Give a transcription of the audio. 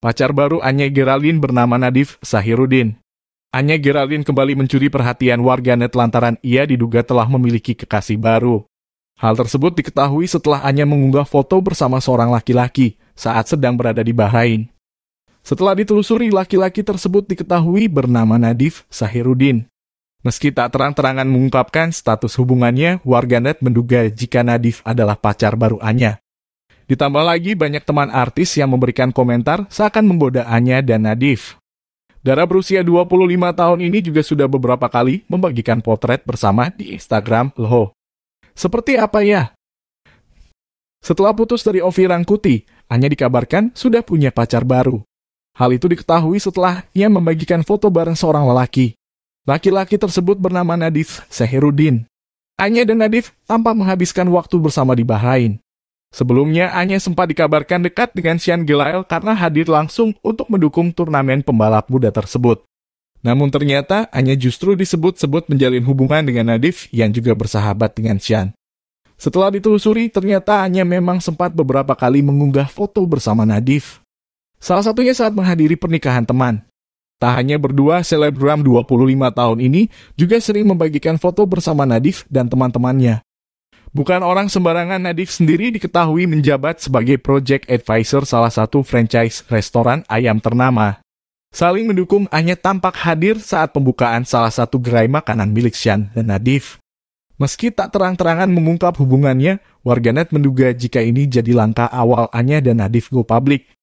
Pacar baru Anya Geraldine bernama Nadif Sahirudin. Anya Geraldine kembali mencuri perhatian warganet lantaran ia diduga telah memiliki kekasih baru. Hal tersebut diketahui setelah Anya mengunggah foto bersama seorang laki-laki saat sedang berada di Bahrain. Setelah ditelusuri, laki-laki tersebut diketahui bernama Nadif Sahirudin. Meski tak terang-terangan mengungkapkan status hubungannya, warganet menduga jika Nadif adalah pacar baru Anya. Ditambah lagi banyak teman artis yang memberikan komentar seakan Anya dan Nadif. Dara berusia 25 tahun ini juga sudah beberapa kali membagikan potret bersama di Instagram Loho. Seperti apa ya? Setelah putus dari Ovi Rangkuti, Anya dikabarkan sudah punya pacar baru. Hal itu diketahui setelah ia membagikan foto bareng seorang lelaki. Laki-laki tersebut bernama Nadif Seherudin. Anya dan Nadif tampak menghabiskan waktu bersama di Bahrain. Sebelumnya, Anya sempat dikabarkan dekat dengan Sean Gilael karena hadir langsung untuk mendukung turnamen pembalap muda tersebut. Namun ternyata, Anya justru disebut-sebut menjalin hubungan dengan Nadif yang juga bersahabat dengan Sean. Setelah ditelusuri, ternyata Anya memang sempat beberapa kali mengunggah foto bersama Nadif. Salah satunya saat menghadiri pernikahan teman. Tak hanya berdua, selebgram 25 tahun ini juga sering membagikan foto bersama Nadif dan teman-temannya. Bukan orang sembarangan, Nadif sendiri diketahui menjabat sebagai project advisor salah satu franchise restoran ayam ternama. Saling mendukung hanya tampak hadir saat pembukaan salah satu gerai makanan milik Shan dan Nadif. Meski tak terang-terangan mengungkap hubungannya, warganet menduga jika ini jadi langkah awal Anya dan Nadif go public.